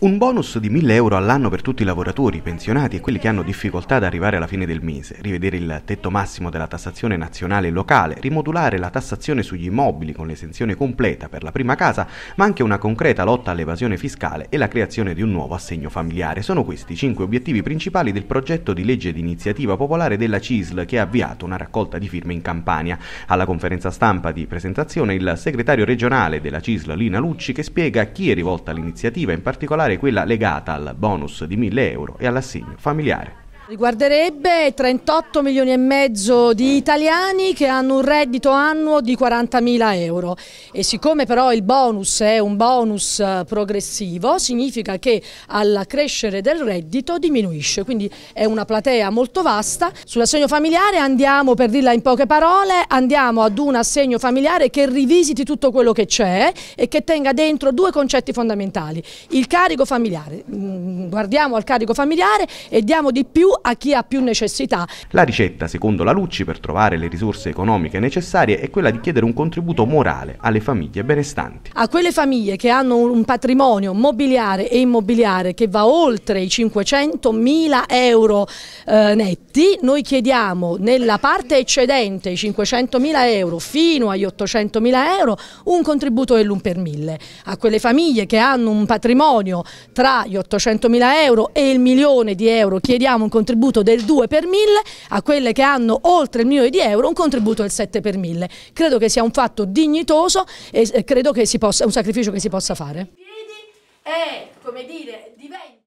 Un bonus di 1000 euro all'anno per tutti i lavoratori, i pensionati e quelli che hanno difficoltà ad arrivare alla fine del mese, rivedere il tetto massimo della tassazione nazionale e locale, rimodulare la tassazione sugli immobili con l'esenzione completa per la prima casa, ma anche una concreta lotta all'evasione fiscale e la creazione di un nuovo assegno familiare. Sono questi i cinque obiettivi principali del progetto di legge d'iniziativa popolare della CISL che ha avviato una raccolta di firme in Campania. Alla conferenza stampa di presentazione il segretario regionale della CISL Lina Lucci che spiega a chi è rivolta l'iniziativa, in particolare particolare quella legata al bonus di 1000 euro e all'assegno familiare. Riguarderebbe 38 milioni e mezzo di italiani che hanno un reddito annuo di 40 mila euro e siccome però il bonus è un bonus eh, progressivo significa che al crescere del reddito diminuisce, quindi è una platea molto vasta. Sull'assegno familiare andiamo, per dirla in poche parole, andiamo ad un assegno familiare che rivisiti tutto quello che c'è e che tenga dentro due concetti fondamentali, il carico familiare, mm, guardiamo al carico familiare e diamo di più a chi ha più necessità. La ricetta, secondo la Lucci, per trovare le risorse economiche necessarie è quella di chiedere un contributo morale alle famiglie benestanti. A quelle famiglie che hanno un patrimonio mobiliare e immobiliare che va oltre i 500 mila euro eh, netti, noi chiediamo nella parte eccedente i 500 mila euro fino agli 800 mila euro un contributo dell'1 per 1000. A quelle famiglie che hanno un patrimonio tra gli 800 mila euro e il milione di euro chiediamo un contributo contributo del 2 per 1000, a quelle che hanno oltre il milione di euro un contributo del 7 per 1000. Credo che sia un fatto dignitoso e eh, credo che sia un sacrificio che si possa fare. È, come dire, diventa...